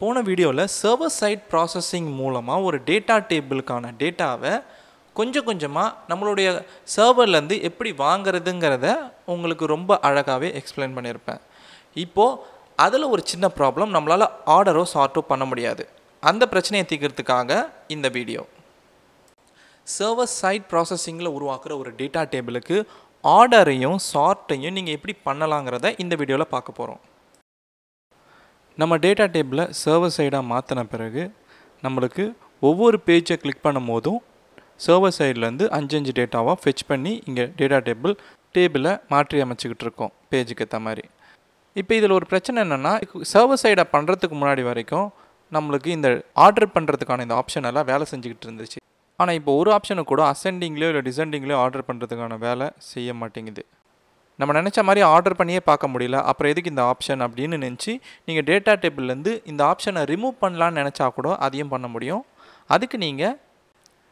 போன வீடியோவில் server side processing மூலமாக ஒரு டேட்டா டேபிளுக்கான டேட்டாவை கொஞ்சம் கொஞ்சமாக நம்மளுடைய சர்வர்லேருந்து எப்படி வாங்கிறதுங்கிறத உங்களுக்கு ரொம்ப அழகாகவே எக்ஸ்பிளைன் பண்ணியிருப்பேன் இப்போது அதில் ஒரு சின்ன ப்ராப்ளம் நம்மளால் ஆர்டரோ சார்ட்டோ பண்ண முடியாது அந்த பிரச்சனையை தீர்க்கிறதுக்காக இந்த வீடியோ சர்வர் சைட் ப்ராசஸிங்கில் உருவாக்குற ஒரு டேட்டா டேபிளுக்கு ஆர்டரையும் சார்ட்டையும் நீங்கள் எப்படி பண்ணலாங்கிறத இந்த வீடியோவில் பார்க்க போகிறோம் நம்ம டேட்டா டேபிளை சர்வர் சைடாக மாற்றின பிறகு நம்மளுக்கு ஒவ்வொரு பேஜை கிளிக் பண்ணும் போதும் சர்வர் சைட்லேருந்து அஞ்சஞ்சு டேட்டாவாக ஃபெச் பண்ணி இங்கே டேட்டா டேபிள் டேபிளை மாற்றி அமைச்சிக்கிட்டு இருக்கோம் பேஜுக்கு ஏற்ற மாதிரி இப்போ இதில் ஒரு பிரச்சனை என்னென்னா சர்வர் சைடாக பண்ணுறதுக்கு முன்னாடி வரைக்கும் நம்மளுக்கு இந்த ஆர்டர் பண்ணுறதுக்கான இந்த ஆப்ஷன் எல்லாம் வேலை செஞ்சுக்கிட்டு இருந்துச்சு ஆனால் இப்போ ஒரு ஆப்ஷனை கூட அசெண்டிங்லேயோ இல்லை டிசெண்டிங்லேயோ ஆர்டர் பண்ணுறதுக்கான வேலை செய்ய மாட்டேங்குது நம்ம நினச்ச மாதிரி ஆர்டர் பண்ணியே பார்க்க முடியல அப்புறம் எதுக்கு இந்த ஆப்ஷன் அப்படின்னு நினச்சி நீங்கள் டேட்டா டேபிள்லேருந்து இந்த ஆப்ஷனை ரிமூவ் பண்ணலான்னு நினச்சா கூட அதையும் பண்ண முடியும் அதுக்கு நீங்கள்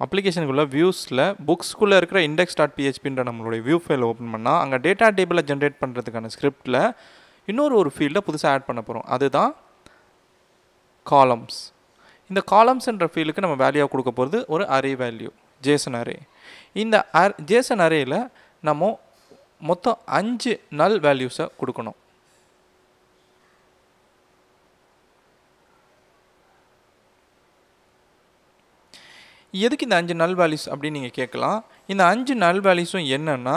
அப்ளிகேஷனுக்குள்ளே வியூஸில் புக்ஸ்குள்ளே இருக்கிற இண்டெக்ஸ் டாட் பிஹெச்பின்ற நம்மளுடைய வியூ ஃபைல் ஓப்பன் பண்ணால் அங்கே டேட்டா டேபிளை ஜென்ரேட் பண்ணுறதுக்கான ஸ்கிரிப்டில் இன்னொரு ஒரு ஃபீல்டை புதுசாக ஆட் பண்ண போகிறோம் அதுதான் காலம்ஸ் இந்த காலம்ஸ்ன்ற ஃபீல்டுக்கு நம்ம வேல்யூவாக கொடுக்க போகிறது ஒரு அரே வேல்யூ ஜேசன் அரே இந்த அர் ஜேசன் அரேயில் நம்ம மொத்தம் அஞ்சு நல் வேல்யூஸை கொடுக்கணும் எதுக்கு இந்த அஞ்சு நல் வேல்யூஸ் அப்படின்னு நீங்கள் கேட்கலாம் இந்த அஞ்சு நல் வேல்யூஸும் என்னென்னா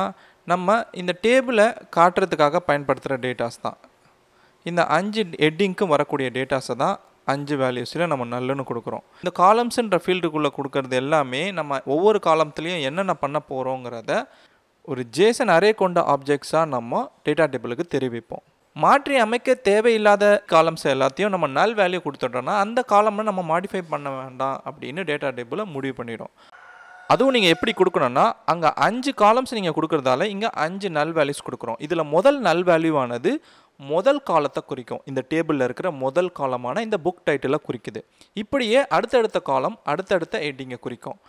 நம்ம இந்த டேபிளை காட்டுறதுக்காக பயன்படுத்துகிற டேட்டாஸ் தான் இந்த அஞ்சு ஹெட்டிங்க்கும் வரக்கூடிய டேட்டாஸை தான் அஞ்சு வேல்யூஸில் நம்ம நல்லுன்னு கொடுக்குறோம் இந்த காலம்ஸ்ன்ற ஃபீல்டுக்குள்ளே கொடுக்கறது எல்லாமே நம்ம ஒவ்வொரு காலத்துலேயும் என்னென்ன பண்ண போகிறோங்கிறத ஒரு ஜேசன் அரே கொண்ட ஆப்ஜெக்ட்ஸாக நம்ம டேட்டா டேபிளுக்கு தெரிவிப்போம் மாற்றி அமைக்க தேவையில்லாத காலம்ஸ் எல்லாத்தையும் நம்ம நல் வேல்யூ கொடுத்துட்டோம்னா அந்த காலம்ல நம்ம மாடிஃபை பண்ண வேண்டாம் அப்படின்னு டேட்டா டேபிளை முடிவு பண்ணிடும் அதுவும் நீங்கள் எப்படி கொடுக்கணும்னா அங்கே அஞ்சு காலம்ஸ் நீங்கள் கொடுக்குறதால இங்கே அஞ்சு நல் வேல்யூஸ் கொடுக்குறோம் இதில் முதல் நல் வேல்யூவானது முதல் காலத்தை குறிக்கும் இந்த டேபிளில் இருக்கிற முதல் காலமான இந்த புக் டைட்டிலை குறிக்குது இப்படியே அடுத்தடுத்த காலம் அடுத்தடுத்த எட்டிங்கை குறிக்கும்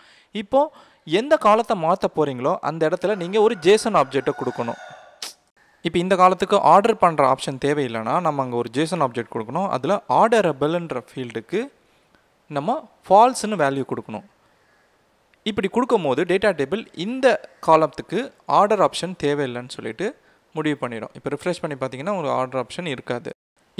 இப்போது எந்த காலத்தை மாற்ற போகிறீங்களோ அந்த இடத்துல நீங்கள் ஒரு ஜேசன் ஆப்ஜெக்ட்டை கொடுக்கணும் இப்போ இந்த காலத்துக்கு ஆர்டர் பண்ணுற ஆப்ஷன் தேவையில்லைன்னா நம்ம அங்கே ஒரு ஜேசன் ஆப்ஜெக்ட் கொடுக்கணும் அதில் ஆர்டரபிள்ன்ற ஃபீல்டுக்கு நம்ம ஃபால்ஸ்னு வேல்யூ கொடுக்கணும் இப்படி கொடுக்கும் போது டேட்டா டேபிள் இந்த காலத்துக்கு ஆர்டர் ஆப்ஷன் தேவையில்லைன்னு சொல்லிட்டு முடிவு பண்ணிடும் இப்போ ரிஃப்ரெஷ் பண்ணி பார்த்தீங்கன்னா ஒரு ஆர்டர் ஆப்ஷன் இருக்காது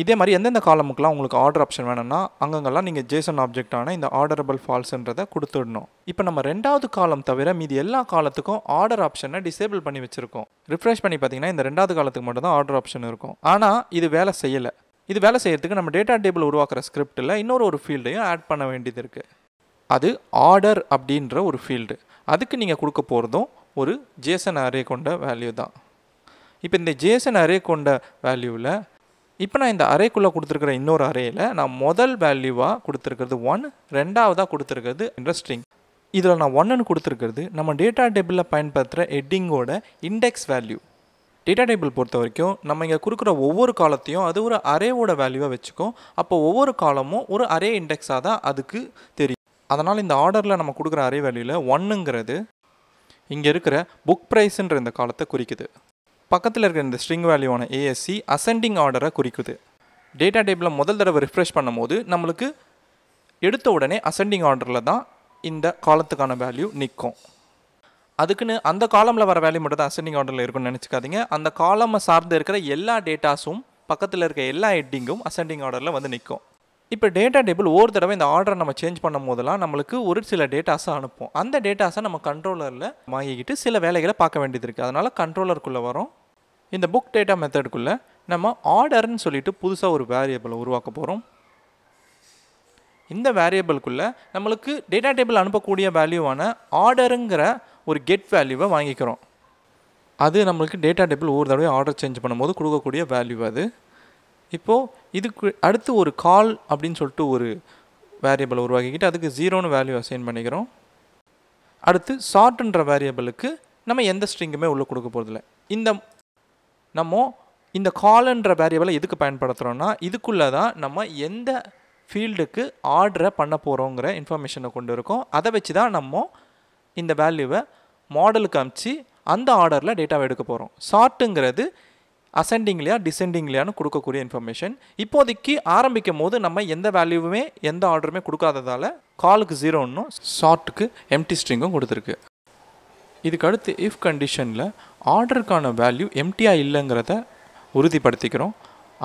இதே மாதிரி எந்தெந்த காலமுக்கெலாம் உங்களுக்கு ஆர்டர் ஆப்ஷன் வேணும்னா அங்கங்கெல்லாம் நீங்கள் ஜேசன் ஆப்ஜெக்டான இந்த ஆர்டரபிள் ஃபால்ஸ்ன்றதை கொடுத்துடணும் இப்போ நம்ம ரெண்டாவது காலம் தவிர மீதி எல்லா காலத்துக்கும் ஆர்டர் ஆப்ஷனை டிசேபிள் பண்ணி வச்சுருக்கோம் ரிஃப்ரெஷ் பண்ணி பார்த்தீங்கன்னா இந்த ரெண்டாவது காலத்துக்கு மட்டும் தான் ஆர்டர் ஆப்ஷன் இருக்கும் ஆனால் இது வேலை செய்யலை இது வேலை செய்கிறதுக்கு நம்ம டேட்டா டேபிள் உருவாக்குற ஸ்கிரிப்டில் இன்னொரு ஒரு ஃபீல்டையும் ஆட் பண்ண வேண்டியது இருக்குது அது ஆர்டர் அப்படின்ற ஒரு ஃபீல்டு அதுக்கு நீங்கள் கொடுக்க போகிறதும் ஒரு ஜேசன் அரே கொண்ட வேல்யூ தான் இப்போ இந்த ஜேசன் அரே கொண்ட வேல்யூவில் இப்போ நான் இந்த அறைக்குள்ளே கொடுத்துருக்கிற இன்னொரு அறையில் நான் முதல் வேல்யூவாக கொடுத்துருக்கிறது ஒன் ரெண்டாவதாக கொடுத்துருக்கிறது இன்ட்ரெஸ்டிங் இதில் நான் ஒன்னு கொடுத்துருக்கிறது நம்ம டேட்டா டேபிளில் பயன்படுத்துகிற ஹெட்டிங்கோட இண்டெக்ஸ் வேல்யூ டேட்டா டேபிள் பொறுத்த வரைக்கும் நம்ம இங்கே கொடுக்குற ஒவ்வொரு காலத்தையும் அது ஒரு அரேவோட வேல்யூவாக வச்சுக்கோம் அப்போ ஒவ்வொரு காலமும் ஒரு அரே இண்டெக்ஸாக தான் அதுக்கு தெரியும் அதனால் இந்த ஆர்டரில் நம்ம கொடுக்குற அரே வேல்யூவில் ஒன்றுங்கிறது இங்கே இருக்கிற புக் ப்ரைஸுன்ற இந்த காலத்தை குறிக்குது பக்கத்தில் இருக்கிற இந்த ஸ்ட்ரிங் வேல்யூவான ஏஎஸ்சி அசெண்டிங் ஆர்டரை குறிக்குது டேட்டா டேபிளை முதல் தடவை ரிஃப்ரெஷ் பண்ணும்போது நம்மளுக்கு எடுத்த உடனே அசெண்டிங் ஆர்டரில் தான் இந்த காலத்துக்கான வேல்யூ நிற்கும் அதுக்குன்னு அந்த காலமில் வர வேல்யூ மட்டும் தான் அசெண்டிங் ஆர்டரில் இருக்கும்னு நினச்சிக்காதீங்க அந்த காலமை சார்ந்து இருக்கிற எல்லா டேட்டாஸும் பக்கத்தில் இருக்க எல்லா ஹெட்டிங்கும் அசெண்டிங் ஆர்டரில் வந்து நிற்கும் இப்போ டேட்டா டேபிள் ஒரு தடவை இந்த ஆர்டரை நம்ம சேஞ்ச் பண்ணும் போதெல்லாம் நம்மளுக்கு ஒரு சில டேட்டாஸை அனுப்போம் அந்த டேட்டாஸை நம்ம கண்ட்ரோலரில் வாங்கிக்கிட்டு சில வேலைகளை பார்க்க வேண்டியது இருக்குது அதனால் கண்ட்ரோலருக்குள்ளே வரும் இந்த புக் டேட்டா மெத்தடுக்குள்ளே நம்ம ஆர்டர்னு சொல்லிட்டு புதுசாக ஒரு வேரியபிளை உருவாக்க போகிறோம் இந்த வேரியபிளுக்குள்ளே நம்மளுக்கு டேட்டா டேபிள் அனுப்பக்கூடிய வேல்யூவான ஆர்டருங்கிற ஒரு கெட் வேல்யூவை வாங்கிக்கிறோம் அது நம்மளுக்கு டேட்டா டேபிள் ஒரு தடவை ஆர்டர் சேஞ்ச் பண்ணும்போது கொடுக்கக்கூடிய வேல்யூ அது இப்போது இதுக்கு அடுத்து ஒரு கால் அப்படின்னு சொல்லிட்டு ஒரு வேரியபிள் உருவாக்கிக்கிட்டு அதுக்கு ஜீரோன்னு வேல்யூ அசைன் பண்ணிக்கிறோம் அடுத்து சார்ட்ன்ற வேரியபிளுக்கு நம்ம எந்த ஸ்ட்ரிங்குமே உள்ளே கொடுக்க போகிறதில்ல இந்த நம்ம இந்த காலன்ற வேரியபிளை எதுக்கு பயன்படுத்துகிறோன்னா இதுக்குள்ளே தான் நம்ம எந்த ஃபீல்டுக்கு ஆர்டரை பண்ண போகிறோங்கிற இன்ஃபர்மேஷனை கொண்டு இருக்கோம் அதை வச்சு தான் நம்ம இந்த வேல்யூவை மாடலுக்கு அமுச்சு அந்த ஆர்டரில் டேட்டாவை எடுக்க போகிறோம் சார்ட்டுங்கிறது அசெண்டிங்லையா டிசெண்டிங்லையான்னு கொடுக்கக்கூடிய இன்ஃபர்மேஷன் இப்போதைக்கு ஆரம்பிக்கும் போது நம்ம எந்த வேல்யூவுமே எந்த ஆர்டருமே கொடுக்காததால் காலுக்கு ஜீரோ ஒன்றும் ஷார்ட்டுக்கு எம்டி ஸ்ட்ரிங்கும் கொடுத்துருக்கு இதுக்கு அடுத்து இஃப் கண்டிஷனில் ஆர்டருக்கான வேல்யூ எம்டியாக இல்லைங்கிறத உறுதிப்படுத்திக்கிறோம்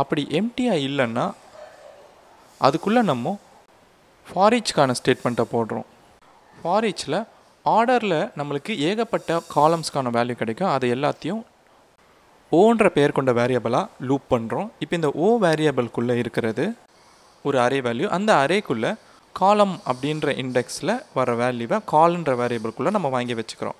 அப்படி எம்டியாக இல்லைன்னா அதுக்குள்ளே நம்ம ஃபாரிச்சுக்கான ஸ்டேட்மெண்ட்டை போடுறோம் ஃபாரிச்சில் ஆர்டரில் நம்மளுக்கு ஏகப்பட்ட காலம்ஸ்க்கான வேல்யூ கிடைக்கும் அது எல்லாத்தையும் ஓன்ற பெயர் கொண்ட வேரியபிளாக லூப் பண்ணுறோம் இப்போ இந்த ஓ வேரியபிள்குள்ளே இருக்கிறது ஒரு அரே வேல்யூ அந்த அரேக்குள்ளே காலம் அப்படின்ற இண்டெக்ஸில் வர வேல்யூவை கால்ன்ற வேரியபிள்குள்ளே நம்ம வாங்கி வச்சுக்கிறோம்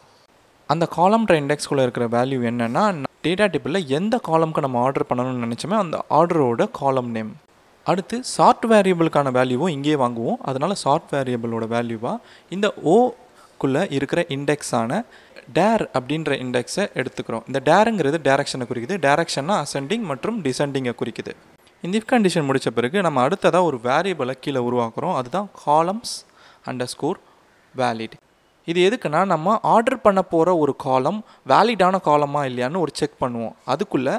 அந்த காலம்ன்ற இண்டெக்ஸ்குள்ளே இருக்கிற வேல்யூ என்னென்னா டேட்டா டிப்பில் எந்த காலம்க்கு நம்ம ஆர்டர் பண்ணணும்னு நினச்சோமே அந்த ஆர்டரோட காலம் நேம் அடுத்து சார்ட் வேரியபிளுக்கான வேல்யூவும் இங்கேயே வாங்குவோம் அதனால் சார்ட் வேரியபிளோட வேல்யூவாக இந்த ஓ லிஸ்ட்குள்ளே இருக்கிற இண்டெக்ஸான டேர் அப்படின்ற இண்டெக்ஸை எடுத்துக்கிறோம் இந்த டேருங்கிறது டேரக்ஷனை குறிக்குது டேரக்ஷனாக அசெண்டிங் மற்றும் டிசெண்டிங்கை குறிக்குது இந்த இஃப் கண்டிஷன் முடித்த பிறகு நம்ம அடுத்ததாக ஒரு வேரியபிளை கீழே உருவாக்குறோம் அதுதான் காலம்ஸ் அண்டர் ஸ்கோர் வேலிட் இது எதுக்குன்னா நம்ம ஆர்டர் பண்ண போகிற ஒரு காலம் வேலிடான காலமாக இல்லையான்னு ஒரு செக் பண்ணுவோம் அதுக்குள்ளே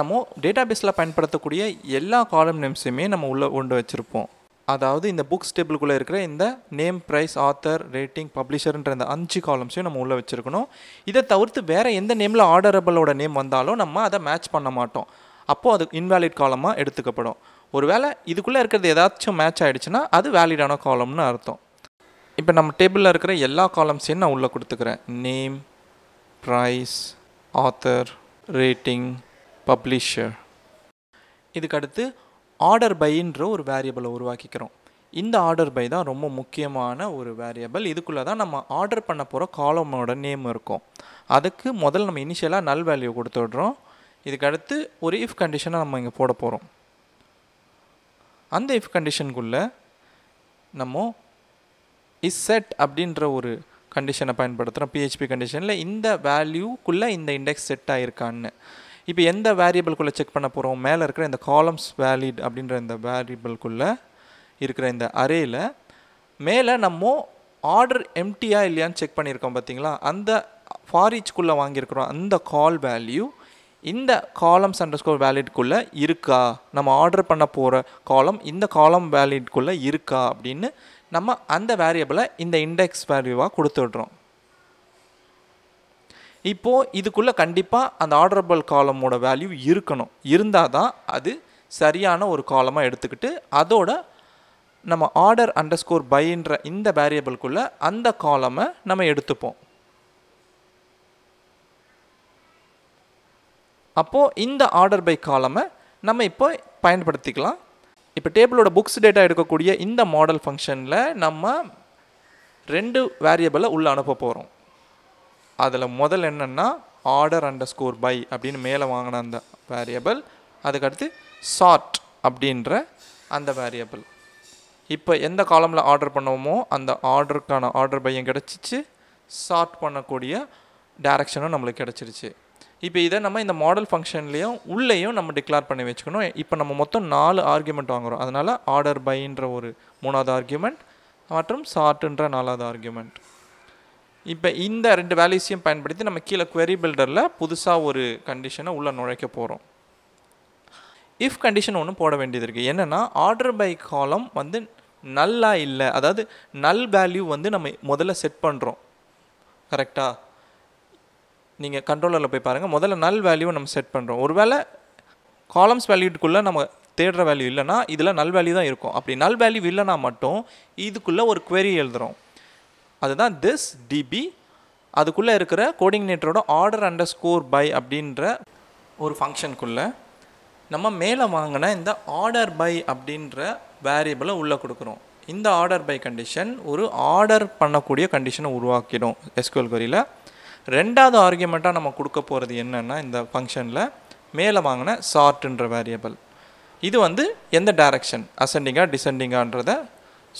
நம்ம டேட்டாபேஸில் பயன்படுத்தக்கூடிய எல்லா காலம் நேம்ஸையுமே நம்ம உள்ளே கொண்டு வச்சுருப்போம் அதாவது இந்த புக்ஸ் டேபிளுக்குள்ளே இருக்கிற இந்த நேம் ப்ரைஸ் ஆத்தர் ரேட்டிங் பப்ளிஷர்ன்ற இந்த அஞ்சு காலம்ஸையும் நம்ம உள்ளே வச்சுருக்கணும் இதை தவிர்த்து வேறு எந்த நேமில் ஆர்டரபிளோட நேம் வந்தாலும் நம்ம அதை மேட்ச் பண்ண மாட்டோம் அப்போது அது இன்வேலிட் காலமாக எடுத்துக்கப்படும் ஒருவேளை இதுக்குள்ளே இருக்கிறது ஏதாச்சும் மேட்ச் ஆகிடுச்சுன்னா அது வேலிடான காலம்னு அர்த்தம் இப்போ நம்ம டேபிளில் இருக்கிற எல்லா காலம்ஸையும் நான் உள்ளே கொடுத்துக்கிறேன் name price author rating publisher இதுக்கு அடுத்து ஆர்டர் பைன்ற ஒரு வேரியபிளை உருவாக்கிக்கிறோம் இந்த ஆர்டர் பை தான் ரொம்ப முக்கியமான ஒரு வேரியபிள் இதுக்குள்ளே தான் நம்ம ஆர்டர் பண்ண போகிற காலமோட நேம் இருக்கும் அதுக்கு முதல்ல நம்ம இனிஷியலாக நல் வேல்யூ கொடுத்து கொடுத்துடுறோம் இதுக்கடுத்து ஒரு இஃப் கண்டிஷனை நம்ம இங்கே போட போகிறோம் அந்த இஃப் கண்டிஷனுக்குள்ளே நம்ம இஸ் செட் அப்படின்ற ஒரு கண்டிஷனை பயன்படுத்துகிறோம் பிஹெச்பி கண்டிஷனில் இந்த வேல்யூக்குள்ளே இந்த இண்டெக்ஸ் செட் ஆகிருக்கான்னு இப்போ எந்த வேரியபிள்குள்ளே செக் பண்ண போகிறோம் மேலே இருக்கிற இந்த காலம்ஸ் வேலிட் அப்படின்ற இந்த வேரியபிள்குள்ளே இருக்கிற இந்த அரேயில் மேலே நம்ம ஆர்டர் எம்டியா இல்லையான்னு செக் பண்ணியிருக்கோம் பார்த்தீங்களா அந்த ஃபாரிச்சுக்குள்ளே வாங்கியிருக்கிறோம் அந்த கால் வேல்யூ இந்த காலம்ஸ் அண்டர் ஸ்கோர் வேலிட்குள்ளே இருக்கா நம்ம ஆர்டர் பண்ண போகிற காலம் இந்த காலம் வேலிட்குள்ளே இருக்கா அப்படின்னு நம்ம அந்த வேரியபிளை இந்த இண்டெக்ஸ் வேல்யூவாக கொடுத்துடுறோம் இப்போது இதுக்குள்ளே கண்டிப்பாக அந்த ஆர்டரபிள் காலமோட வேல்யூ இருக்கணும் இருந்தால் தான் அது சரியான ஒரு காலமாக எடுத்துக்கிட்டு அதோட நம்ம ஆர்டர் அண்டர் ஸ்கோர் பைன்ற இந்த வேரியபிள்குள்ளே அந்த காலமை நம்ம எடுத்துப்போம் அப்போது இந்த ஆர்டர் பை காலமை நம்ம இப்போ பயன்படுத்திக்கலாம் இப்போ டேபிளோட புக்ஸ் டேட்டா எடுக்கக்கூடிய இந்த மாடல் ஃபங்க்ஷனில் நம்ம ரெண்டு வேரியபிளை உள்ளே அனுப்ப போகிறோம் அதில் முதல் என்னென்னா ஆர்டர் அண்டர் ஸ்கோர் பை அப்படின்னு மேலே வாங்கின அந்த வேரியபிள் அதுக்கடுத்து சார்ட் அப்படின்ற அந்த வேரியபிள் இப்போ எந்த காலமில் ஆர்டர் பண்ணுவோமோ அந்த ஆர்டருக்கான ஆர்டர் பையன் கிடச்சிச்சு சார்ட் பண்ணக்கூடிய டேரக்ஷனும் நம்மளுக்கு கிடச்சிருச்சு இப்போ இதை நம்ம இந்த மாடல் ஃபங்க்ஷன்லேயும் உள்ளேயும் நம்ம டிக்ளேர் பண்ணி வச்சுக்கணும் இப்போ நம்ம மொத்தம் நாலு ஆர்கியூமெண்ட் வாங்குகிறோம் அதனால் ஆர்டர் பைன்ற ஒரு மூணாவது ஆர்கியூமெண்ட் மற்றும் சார்ட்டுன்ற நாலாவது ஆர்கியூமெண்ட் இப்போ இந்த ரெண்டு வேல்யூஸையும் பயன்படுத்தி நம்ம கீழே குவெரி பில்டரில் புதுசாக ஒரு கண்டிஷனை உள்ளே நுழைக்க போகிறோம் இஃப் கண்டிஷன் ஒன்று போட வேண்டியது இருக்குது என்னென்னா ஆர்டர் பை காலம் வந்து நல்லா இல்லை அதாவது நல் வேல்யூ வந்து நம்ம முதல்ல செட் பண்ணுறோம் கரெக்டாக நீங்கள் கண்ட்ரோலரில் போய் பாருங்கள் முதல்ல நல் வேல்யூவை நம்ம செட் பண்ணுறோம் ஒருவேளை காலம்ஸ் வேல்யூட்டுக்குள்ளே நம்ம தேடுற வேல்யூ இல்லைனா இதில் நல் வேல்யூ தான் இருக்கும் அப்படி நல் வேல்யூ இல்லைனா மட்டும் இதுக்குள்ளே ஒரு குவெரி எழுதுகிறோம் அதுதான் திஸ் டிபி அதுக்குள்ளே இருக்கிற கோடிங்னேட்டரோட ஆர்டர் அண்டர் ஸ்கோர் பை அப்படின்ற ஒரு ஃபங்க்ஷனுக்குள்ளே நம்ம மேலே வாங்கின இந்த ஆர்டர் பை அப்படின்ற வேரியபிளை உள்ளே கொடுக்குறோம் இந்த ஆர்டர் பை கண்டிஷன் ஒரு ஆர்டர் பண்ணக்கூடிய கண்டிஷனை உருவாக்கிடும் எஸ்குவல் கொரியில் ரெண்டாவது ஆர்கியூமெண்ட்டாக நம்ம கொடுக்க போகிறது என்னென்னா இந்த ஃபங்க்ஷனில் மேலே வாங்கின சார்ட்டுன்ற வேரியபிள் இது வந்து எந்த டைரக்ஷன் அசெண்டிங்காக டிசெண்டிங்கான்றதை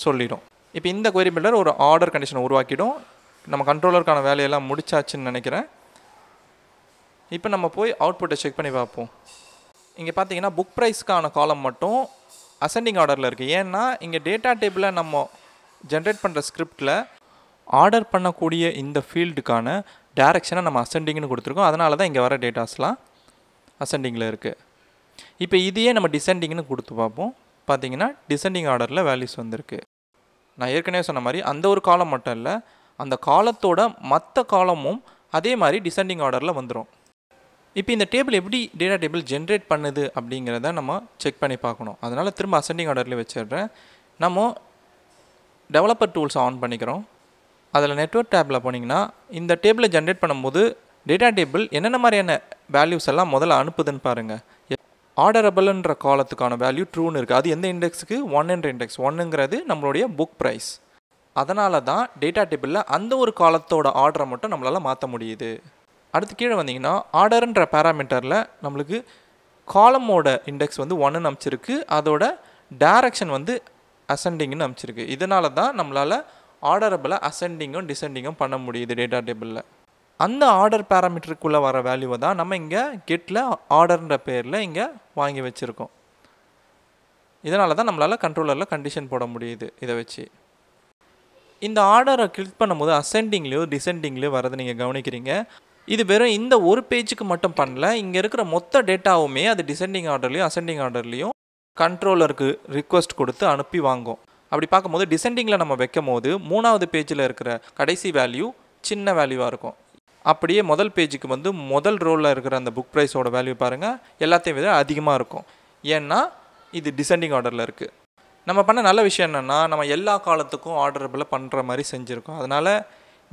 சொல்லிடும் இப்போ இந்த கொரி பில்டர் ஒரு ஆர்டர் கண்டிஷனை உருவாக்கிடும் நம்ம கண்ட்ரோலருக்கான வேலையெல்லாம் முடிச்சாச்சுன்னு நினைக்கிறேன் இப்போ நம்ம போய் அவுட்புட்டை செக் பண்ணி பார்ப்போம் இங்கே பார்த்தீங்கன்னா புக் ப்ரைஸ்க்கான காலம் மட்டும் அசெண்டிங் ஆர்டரில் இருக்குது ஏன்னா இங்கே டேட்டா டேபிளில் நம்ம ஜென்ரேட் பண்ணுற ஸ்கிரிப்டில் ஆர்டர் பண்ணக்கூடிய இந்த ஃபீல்டுக்கான டேரெக்ஷனை நம்ம அசெண்டிங்னு கொடுத்துருக்கோம் அதனால தான் இங்கே வர டேட்டாஸ்லாம் அசெண்டிங்கில் இருக்குது இப்போ இதையே நம்ம டிசெண்டிங்னு கொடுத்து பார்ப்போம் பார்த்தீங்கன்னா டிசெண்டிங் ஆர்டரில் வேல்யூஸ் வந்திருக்கு நான் ஏற்கனவே சொன்ன மாதிரி அந்த ஒரு காலம் மட்டும் இல்லை அந்த காலத்தோட மற்ற காலமும் அதே மாதிரி டிசெண்டிங் ஆர்டரில் வந்துடும் இப்போ இந்த டேபிள் எப்படி டேட்டா டேபிள் ஜென்ரேட் பண்ணுது அப்படிங்கிறத நம்ம செக் பண்ணி பார்க்கணும் அதனால் திரும்ப அசெண்டிங் ஆர்டரில் வச்சிடுறேன் நம்ம டெவலப்பர் டூல்ஸ் ஆன் பண்ணிக்கிறோம் அதில் நெட்ஒர்க் டேப்பில் போனீங்கன்னா இந்த டேபிளை ஜென்ரேட் பண்ணும்போது டேட்டா டேபிள் என்னென்ன மாதிரியான வேல்யூஸ் எல்லாம் முதல்ல அனுப்புதுன்னு பாருங்கள் ஆர்டரபிள்ன்ற காலத்துக்கான வேல்யூ ட்ரூன்னு இருக்குது அது எந்த இண்டெக்ஸுக்கு என்ற இண்டெக்ஸ் ஒன்னுங்கிறது நம்மளுடைய புக் ப்ரைஸ் அதனால தான் டேட்டா டேபிளில் அந்த ஒரு காலத்தோட ஆர்டரை மட்டும் நம்மளால் மாற்ற முடியுது அடுத்து கீழே வந்தீங்கன்னா ஆர்டருன்ற பேராமீட்டரில் நம்மளுக்கு காலமோட இண்டெக்ஸ் வந்து ஒன்றுன்னு அமைச்சிருக்கு அதோட டேரக்ஷன் வந்து அசெண்டிங்னு அமைச்சிருக்கு இதனால தான் நம்மளால் ஆர்டரபிளாக அசெண்டிங்கும் டிசெண்டிங்கும் பண்ண முடியுது டேட்டா டேபிளில் அந்த ஆர்டர் பேராமீட்டருக்குள்ளே வர வேல்யூவை தான் நம்ம இங்கே கெட்டில் ஆர்டர்ன்ற பேரில் இங்கே வாங்கி வச்சுருக்கோம் இதனால தான் நம்மளால் கண்ட்ரோலரில் கண்டிஷன் போட முடியுது இதை வச்சு இந்த ஆர்டரை கிளிக் பண்ணும்போது அசெண்டிங்லேயோ டிசெண்டிங்லேயோ வரதை நீங்கள் கவனிக்கிறீங்க இது வெறும் இந்த ஒரு பேஜுக்கு மட்டும் பண்ணல இங்கே இருக்கிற மொத்த டேட்டாவுமே அது டிசெண்டிங் ஆர்டர்லேயும் அசெண்டிங் ஆர்டர்லேயும் கண்ட்ரோலருக்கு ரிக்வஸ்ட் கொடுத்து அனுப்பி வாங்கும் அப்படி பார்க்கும்போது டிசெண்டிங்கில் நம்ம வைக்கும் போது மூணாவது பேஜில் இருக்கிற கடைசி வேல்யூ சின்ன வேல்யூவாக இருக்கும் அப்படியே முதல் பேஜுக்கு வந்து முதல் ரோலில் இருக்கிற அந்த புக் ப்ரைஸோட வேல்யூ பாருங்கள் எல்லாத்தையும் விட அதிகமாக இருக்கும் ஏன்னா இது டிசெண்டிங் ஆர்டரில் இருக்குது நம்ம பண்ண நல்ல விஷயம் என்னென்னா நம்ம எல்லா காலத்துக்கும் ஆர்டரபிளாக பண்ணுற மாதிரி செஞ்சுருக்கோம் அதனால்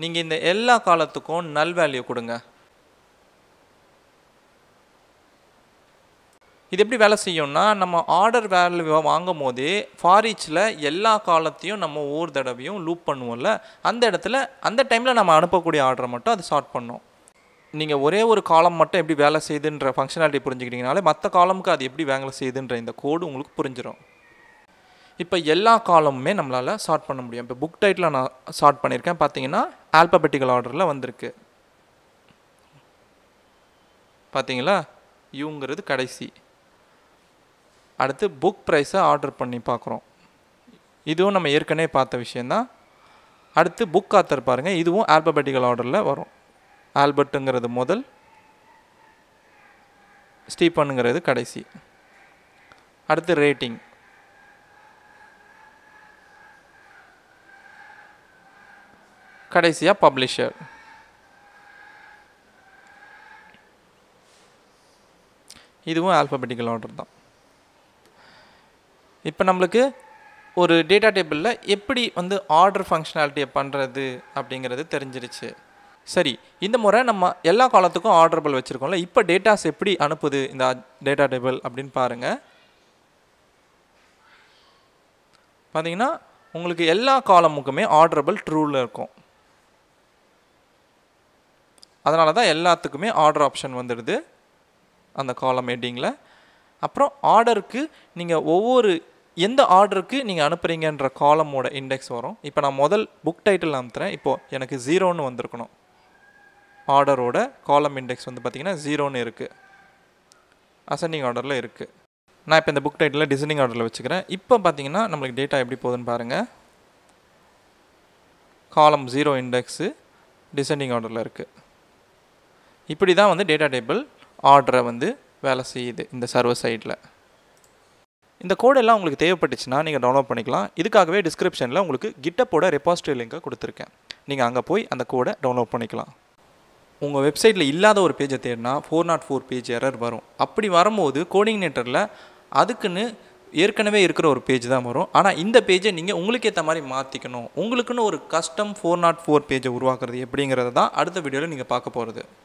நீங்கள் இந்த எல்லா காலத்துக்கும் நல் வேல்யூ கொடுங்க இது எப்படி வேலை செய்யணும்னா நம்ம ஆர்டர் வேல்யூ வாங்கும் போதே ஃபாரிச்சில் எல்லா காலத்தையும் நம்ம ஒவ்வொரு தடவையும் லூப் பண்ணுவோம்ல அந்த இடத்துல அந்த டைமில் நம்ம அனுப்பக்கூடிய ஆர்டரை மட்டும் அது ஷார்ட் பண்ணும் நீங்கள் ஒரே ஒரு காலம் மட்டும் எப்படி வேலை செய்துன்ற ஃபங்க்ஷனாலிட்டி புரிஞ்சுக்கிட்டிங்கனாலே மற்ற காலமுக்கு அது எப்படி வேலை செய்யுதுன்ற இந்த கோடு உங்களுக்கு புரிஞ்சிடும் இப்போ எல்லா காலமுமே நம்மளால் ஷார்ட் பண்ண முடியும் இப்போ புக் டைட்டில் நான் ஷார்ட் பண்ணியிருக்கேன் பார்த்தீங்கன்னா ஆல்பபெட்டிக்கல் ஆர்டரில் வந்திருக்கு பார்த்தீங்களா யூங்கிறது கடைசி அடுத்து புக் ப்ரைஸை ஆர்டர் பண்ணி பார்க்குறோம் இதுவும் நம்ம ஏற்கனவே பார்த்த விஷயந்தான் அடுத்து புக் ஆத்தர் பாருங்கள் இதுவும் ஆல்பபெட்டிக்கல் ஆர்டரில் வரும் ஆல்பர்ட்டுங்கிறது முதல் ஸ்டீபனுங்கிறது கடைசி அடுத்து ரேட்டிங் கடைசியாக பப்ளிஷர் இதுவும் ஆல்பபெட்டிக்கல் ஆர்டர் தான் இப்போ நம்மளுக்கு ஒரு டேட்டா டேபிளில் எப்படி வந்து ஆர்டர் ஃபங்க்ஷனாலிட்டியை பண்ணுறது அப்படிங்கிறது தெரிஞ்சிருச்சு சரி இந்த முறை நம்ம எல்லா காலத்துக்கும் ஆர்டரபிள் வச்சுருக்கோம்ல இப்போ டேட்டாஸ் எப்படி அனுப்புது இந்த டேட்டா டேபிள் அப்படின்னு பாருங்கள் பார்த்தீங்கன்னா உங்களுக்கு எல்லா காலமுக்குமே ஆர்டரபிள் ட்ரூவில் இருக்கும் அதனால தான் எல்லாத்துக்குமே ஆர்டர் ஆப்ஷன் வந்துடுது அந்த காலம் ஹெட்டிங்கில் அப்புறம் ஆர்டருக்கு நீங்கள் ஒவ்வொரு எந்த ஆர்டருக்கு நீங்கள் அனுப்புகிறீங்கன்ற காலமோட இண்டெக்ஸ் வரும் இப்போ நான் முதல் புக் டைட்டில் அனுப்புகிறேன் இப்போது எனக்கு ஜீரோன்னு வந்திருக்கணும் ஆர்டரோட காலம் இண்டெக்ஸ் வந்து பார்த்திங்கன்னா ஜீரோன்னு இருக்குது அசெண்டிங் ஆர்டரில் இருக்குது நான் இப்போ இந்த புக் டைட்டில் டிசைனிங் ஆர்டரில் வச்சுக்கிறேன் இப்போ பார்த்தீங்கன்னா நம்மளுக்கு டேட்டா எப்படி போகுதுன்னு பாருங்கள் காலம் ஜீரோ இண்டெக்ஸு டிசெண்டிங் ஆர்டரில் இருக்குது இப்படி தான் வந்து டேட்டா டேபிள் ஆர்டரை வந்து வேலை செய்யுது இந்த சர்வர் சைடில் இந்த கோடெல்லாம் உங்களுக்கு தேவைப்பட்டுச்சுன்னா நீங்கள் டவுன்லோட் பண்ணிக்கலாம் இதுக்காகவே டிஸ்கிரிப்ஷனில் உங்களுக்கு கிட்டப்போட ரெபாஸ்ட்ரி லிங்கை கொடுத்துருக்கேன் நீங்கள் அங்கே போய் அந்த கோடை டவுன்லோட் பண்ணிக்கலாம் உங்கள் வெப்சைட்டில் இல்லாத ஒரு பேஜை தேடினா four not four page error வரும் அப்படி வரும்போது கோடிங் நெட்டரில் அதுக்குன்னு ஏற்கனவே இருக்கிற ஒரு பேஜ் தான் வரும் ஆனால் இந்த பேஜை நீங்கள் உங்களுக்கு ஏற்ற மாதிரி மாற்றிக்கணும் உங்களுக்குன்னு ஒரு கஸ்டம் ஃபோர் நாட் ஃபோர் பேஜை உருவாக்குறது எப்படிங்கிறத தான் அடுத்த வீடியோவில் நீங்கள் பார்க்க போகிறது